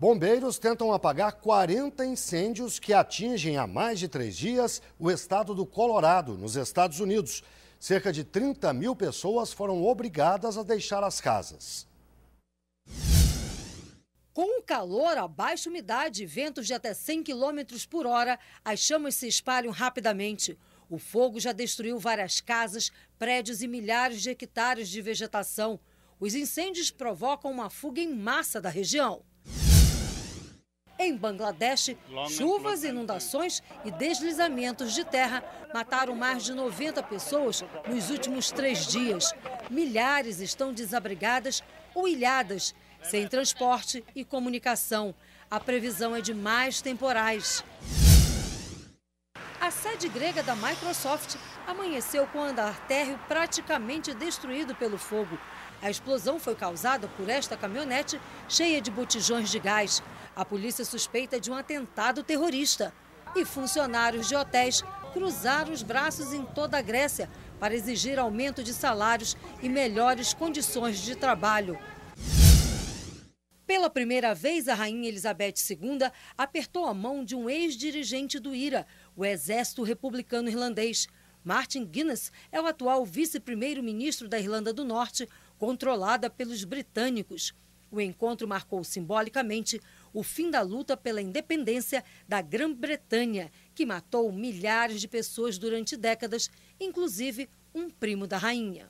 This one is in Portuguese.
Bombeiros tentam apagar 40 incêndios que atingem há mais de três dias o estado do Colorado, nos Estados Unidos. Cerca de 30 mil pessoas foram obrigadas a deixar as casas. Com o calor, a baixa umidade e ventos de até 100 km por hora, as chamas se espalham rapidamente. O fogo já destruiu várias casas, prédios e milhares de hectares de vegetação. Os incêndios provocam uma fuga em massa da região. Em Bangladesh, chuvas, inundações e deslizamentos de terra mataram mais de 90 pessoas nos últimos três dias. Milhares estão desabrigadas ou ilhadas, sem transporte e comunicação. A previsão é de mais temporais. A sede grega da Microsoft amanheceu com o andar térreo praticamente destruído pelo fogo. A explosão foi causada por esta caminhonete cheia de botijões de gás. A polícia suspeita de um atentado terrorista. E funcionários de hotéis cruzaram os braços em toda a Grécia para exigir aumento de salários e melhores condições de trabalho. Pela primeira vez, a rainha Elizabeth II apertou a mão de um ex-dirigente do IRA, o Exército Republicano Irlandês. Martin Guinness é o atual vice-primeiro-ministro da Irlanda do Norte, controlada pelos britânicos. O encontro marcou simbolicamente o fim da luta pela independência da Grã-Bretanha, que matou milhares de pessoas durante décadas, inclusive um primo da rainha.